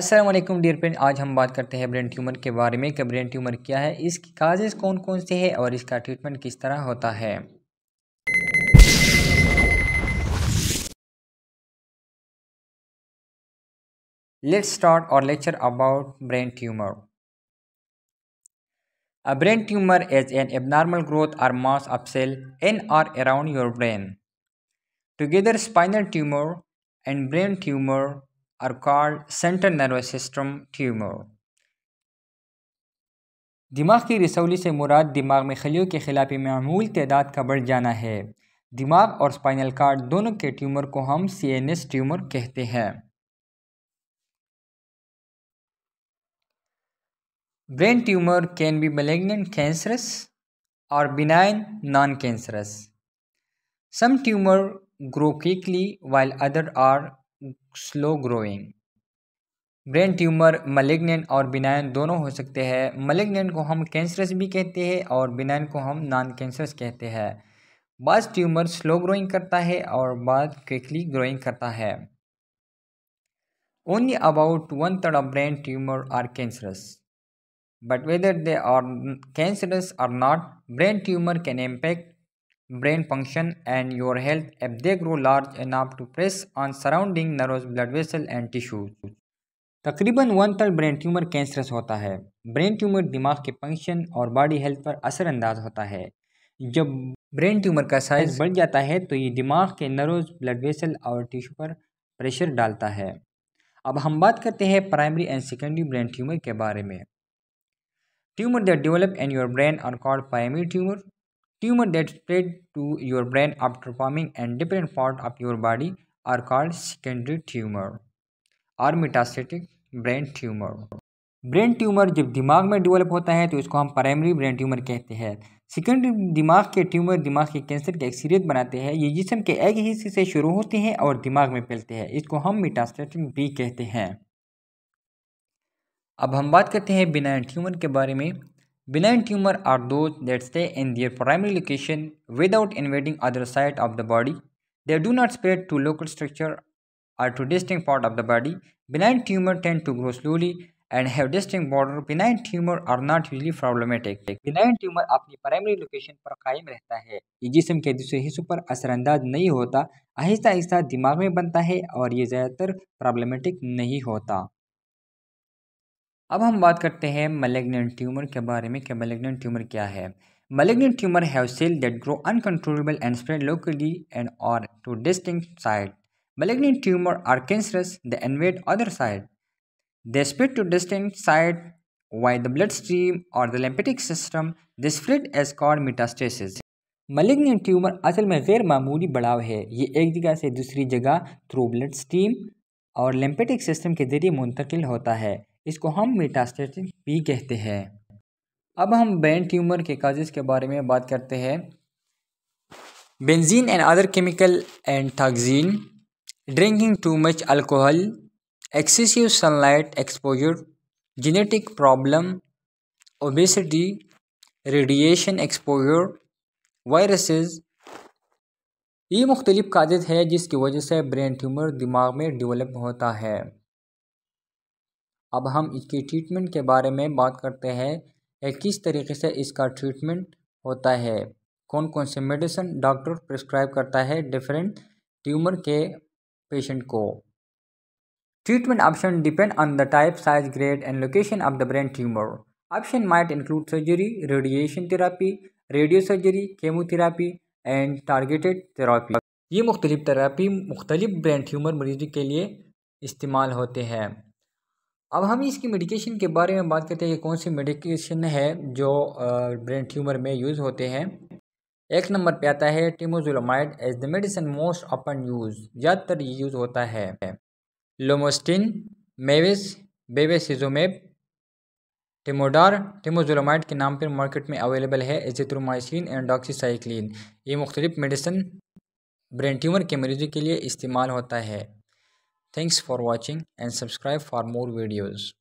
Aslam dear friend आज हम बात करते हैं ब्रेन ट्यूमर के बारे में कि ब्रेन ट्यूमर क्या है इसकी काजेज़ कौन कौन से हैं और इसका ट्रीटमेंट किस तरह होता है लेट्स स्टार्ट और lecture about brain tumour a brain tumour is an abnormal growth or mass of cell in or around your brain together spinal tumour and brain tumour are called central nervous system tumor. दिमाग की रसौली से मुराद दिमाग में खलियों के खिलाफ मामूल तदाद का बढ़ जाना है दिमाग और स्पाइनल कार्ड दोनों के ट्यूमर को हम सी एन एस ट्यूमर कहते हैं brain tumour can be malignant cancerous और benign non cancerous some tumour grow quickly while other are slow growing brain tumour malignant और बिनाइन दोनों हो सकते हैं मलेग्नेंट को हम कैंसरस भी कहते हैं और बिनाइन को हम नॉन कैंसरस कहते हैं बाज ट्यूमर स्लो ग्रोइंग करता है और बाद क्विकली ग्रोइंग करता है only about one third of brain tumour are cancerous but whether they are cancerous or not brain tumour can impact brain function and your health if they grow large enough to press on surrounding nerves, blood vessels and tissues. तकरीबन one third brain tumour cancerous होता है brain tumour दिमाग के function और body health पर असरअंदाज होता है जब ब्रेन ट्यूमर का साइज बढ़ जाता है तो ये दिमाग के नर्वस ब्लड वेसल और टिश्यू पर प्रेशर डालता है अब हम बात करते हैं primary and secondary brain tumour के बारे में tumour that develop in your brain और called primary tumour Tumor that spread to your brain after forming and different part of your body are called secondary tumor और metastatic brain tumour brain tumour जब दिमाग में develop होता है तो इसको हम प्राइमरी ब्रेन ट्यूमर कहते हैं सेकेंडरी दिमाग के ट्यूमर दिमाग के कैंसर के एक्सीरियत बनाते हैं ये जिसम के एक हिस्से से शुरू होते हैं और दिमाग में फैलते हैं इसको हम मिटास्टेटिक भी कहते हैं अब हम बात करते हैं बिनाइन ट्यूमर के बारे में Benign tumors are those that stay in their primary location without invading other site of the body. They do not spread to local structure or to distinct part of the body. Benign tumors tend to grow slowly and have distinct border benign tumour are not usually problematic benign tumour अपनी primary location पर कायम रहता है ये जिसम के दूसरे हिस्सों पर असरअंदाज नहीं होता आहिस्ता आहिस्ता दिमाग में बनता है और ये ज़्यादातर प्रॉब्लमेटिक नहीं होता अब हम बात करते हैं मलेग्नेंट ट्यूमर के बारे में कि मलेग्नेंट ट्यूमर क्या है malignant tumour have cell that grow uncontrollable and spread locally and और to distinct side malignant tumour are cancerous they invade other side they spread to distinct side via the blood stream और the lymphatic system they spread as call metastasis malignant tumour असल में गैर मामूली बढ़ाव है ये एक जगह से दूसरी जगह थ्रू ब्लड स्ट्रीम और लेम्पेटिक सिस्टम के जरिए मुंतकिल होता है इसको हम मेटास्टेटिक भी कहते हैं अब हम ब्रेन ट्यूमर के काजेज के बारे में बात करते हैं benzene and other chemical and थाजीन drinking too much alcohol excessive sunlight exposure genetic problem obesity radiation exposure viruses ये मुख्तलिफ काजेज है जिसकी वजह से ब्रेन ट्यूमर दिमाग में डेवलप होता है अब हम इसकी ट्रीटमेंट के बारे में बात करते हैं किस तरीके से इसका ट्रीटमेंट होता है कौन कौन से मेडिसन डॉक्टर प्रिस्क्राइब करता है डिफरेंट ट्यूमर के पेशेंट को treatment option depend on the type size grade and location of the brain tumour option might include surgery radiation therapy radiosurgery chemotherapy and targeted therapy ये मुख्तलिफ therapy मुख्तलिफ brain tumour मरीजों के लिए इस्तेमाल होते हैं अब हम इसकी मेडिकेशन के बारे में बात करते हैं कि कौन सी मेडिकेशन है जो ब्रेन ट्यूमर में यूज़ होते हैं एक नंबर पे आता है temozolomide as the medicine most often use ज़्यादातर यूज़ होता है लोमोस्टिन मेविस बेबेसिजोमेब टिमोडार टिमोजोलोमाइड के नाम पर मार्केट में अवेलेबल है एजिथ्रोमाइसिन एंड डॉक्सीसाइक्लिन ये मुख्तलिफ मेडिसिन ब्रेन ट्यूमर के मरीजों के लिए इस्तेमाल होता है Thanks for watching and subscribe for more videos.